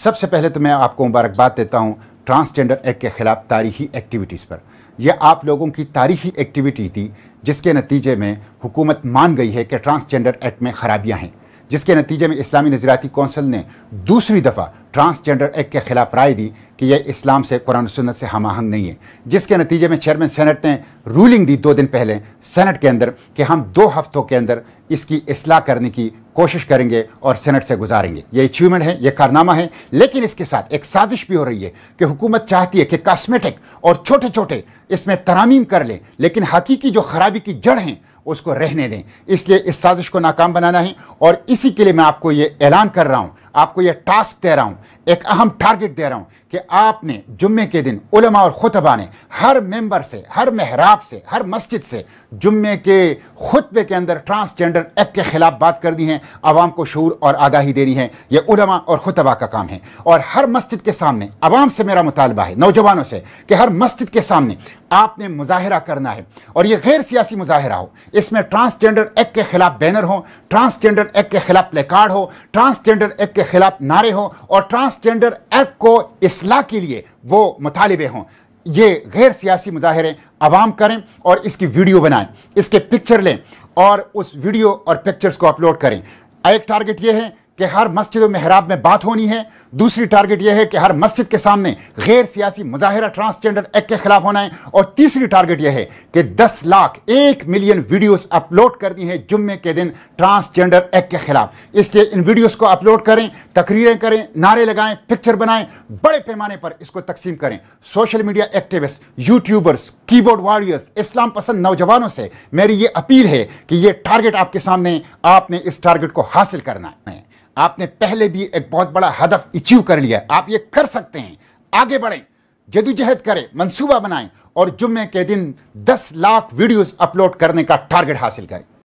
सबसे पहले तो मैं आपको मुबारकबाद देता हूँ ट्रांसजेंडर एक्ट के ख़िलाफ़ तारीखी एक्टिविटीज़ पर यह आप लोगों की तारीखी एक्टिविटी थी जिसके नतीजे में हुकूमत मान गई है कि ट्रांसजेंडर एक्ट में ख़राबियाँ हैं जिसके नतीजे में इस्लामी नजराती कौंसिल ने दूसरी दफ़ा ट्रांसजेंडर एक्ट के ख़िलाफ़ राय दी कि यह इस्लाम से कुरान सुन्नत से हम आहंग नहीं है जिसके नतीजे में चेयरमैन सेनेट ने रूलिंग दी दो दिन पहले सेनेट के अंदर कि हम दो हफ्तों के अंदर इसकी असलाह करने की कोशिश करेंगे और सेनेट से गुजारेंगे ये अचीवमेंट है ये कारनामा है लेकिन इसके साथ एक साजिश भी हो रही है कि हुकूमत चाहती है कि कॉस्मेटिक और छोटे छोटे इसमें तरामीम कर लें लेकिन हकीकी जो खराबी की जड़ हैं उसको रहने दें इसलिए इस साजिश को नाकाम बनाना है और इसी के लिए मैं आपको ये ऐलान कर रहा हूँ आपको ये टास्क दे रहा हूँ एक अहम टारगेट दे रहा हूँ कि आपने जुम्मे के दिन उलमा और खुतबा ने हर मेंबर से हर महराब से हर मस्जिद से जुम्मे के खुतबे के अंदर ट्रांसजेंडर एक्ट के ख़िलाफ़ बात कर दी है आवाम को शूर और आगाही देनी है यह उलमा और खुतबा का काम है और हर मस्जिद के सामने आवाम से मेरा मुतालबा है नौजवानों से कि हर मस्जिद के सामने आपने मुजाहरा करना है और ये गैर सियासी मुजाहरा हो इसमें ट्रांसजेंडर एक्ट के ख़िलाफ़ बैनर हो ट्रांसजेंडर एक्ट के ख़िलाफ़ प्लेकार्ड हो ट्रांसजेंडर एक्ट के ख़िलाफ़ नारे हो और ट्रांस ट्रांसजेंडर एक्ट को असलाह के लिए वो मुतालबे हों ये गैर सियासी मुजाहरे आवाम करें और इसकी वीडियो बनाएं इसके पिक्चर लें और उस वीडियो और पिक्चर्स को अपलोड करें एक टारगेट ये है कि हर मस्जिद में महराब में बात होनी है दूसरी टारगेट यह है कि हर मस्जिद के सामने गैर सियासी मुजाहरा ट्रांसजेंडर एक्ट के खिलाफ होना है और तीसरी टारगेट यह है कि 10 लाख एक मिलियन वीडियोस अपलोड कर दी हैं जुम्मे के दिन ट्रांसजेंडर एक्ट के खिलाफ इसलिए इन वीडियोस को अपलोड करें तकरीरें करें नारे लगाएं पिक्चर बनाएं बड़े पैमाने पर इसको तकसीम करें सोशल मीडिया एक्टिविस्ट यूट्यूबर्स की बोर्ड इस्लाम पसंद नौजवानों से मेरी ये अपील है कि ये टारगेट आपके सामने आपने इस टारगेट को हासिल करना है आपने पहले भी एक बहुत बड़ा हदफ अचीव कर लिया आप ये कर सकते हैं आगे बढ़ें जदोजहद करें मंसूबा बनाएं और जुम्मे के दिन 10 लाख वीडियोस अपलोड करने का टारगेट हासिल करें